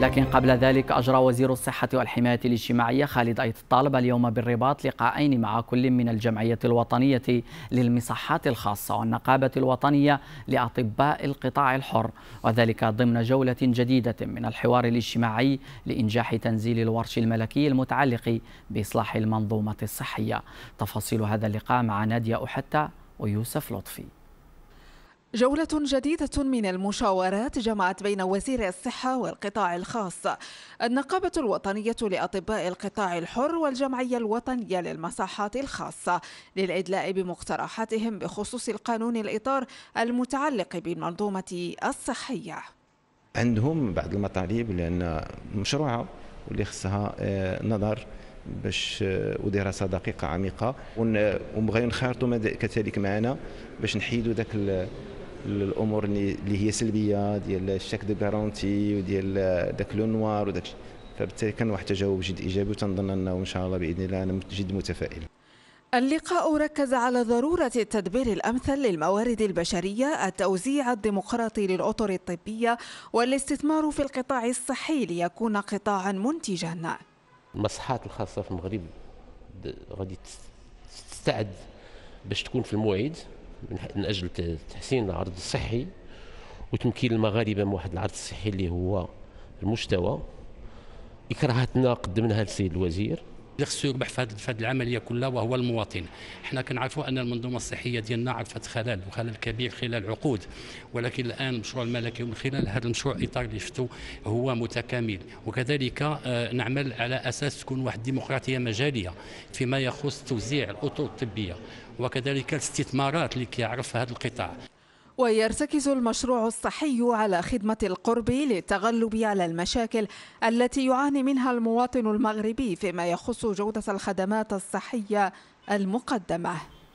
لكن قبل ذلك أجرى وزير الصحة والحماية الاجتماعية خالد أيت الطالب اليوم بالرباط لقاءين مع كل من الجمعية الوطنية للمصحات الخاصة والنقابة الوطنية لأطباء القطاع الحر وذلك ضمن جولة جديدة من الحوار الاجتماعي لإنجاح تنزيل الورش الملكي المتعلق بإصلاح المنظومة الصحية تفاصيل هذا اللقاء مع نادية أحتى ويوسف لطفي جولة جديدة من المشاورات جمعت بين وزير الصحة والقطاع الخاص النقابة الوطنية لأطباء القطاع الحر والجمعية الوطنية للمساحات الخاصة للإدلاء بمقترحاتهم بخصوص القانون الإطار المتعلق بالمنظومة الصحية عندهم بعض المطالب لأن مشروعة واللي خصها آه، نظر باش آه، ودراسه دقيقه عميقه وبغيو نخارطوا كذلك معنا باش نحيدوا ذاك الامور اللي هي سلبيه ديال الشك دو غارونتي وديال داك لو نوار وداك فبالتالي كان واحد التجاوب جد ايجابي وتنظن انه ان شاء الله باذن الله انا جد متفائل اللقاء ركز على ضرورة التدبير الأمثل للموارد البشرية، التوزيع الديمقراطي للأطر الطبية، والاستثمار في القطاع الصحي ليكون قطاعا منتجا. المصحات الخاصة في المغرب غادي تستعد باش تكون في الموعد من اجل تحسين العرض الصحي وتمكين المغاربه من واحد العرض الصحي اللي هو المستوى اكراهاتنا قدمناها للسيد الوزير شخص يربح في هذه العمليه كلها وهو المواطن حنا كنعرفوا ان المنظومه الصحيه ديالنا عرفت خلل وخلل كبير خلال عقود ولكن الان المشروع الملكي ومن خلال هذا المشروع الاطار اللي شفتوا هو متكامل وكذلك آه، نعمل على اساس تكون واحد الديمقراطيه مجاليه فيما يخص توزيع الاطر الطبيه وكذلك الاستثمارات اللي كيعرف هذا القطاع ويرتكز المشروع الصحي على خدمة القرب للتغلب على المشاكل التي يعاني منها المواطن المغربي فيما يخص جودة الخدمات الصحية المقدمة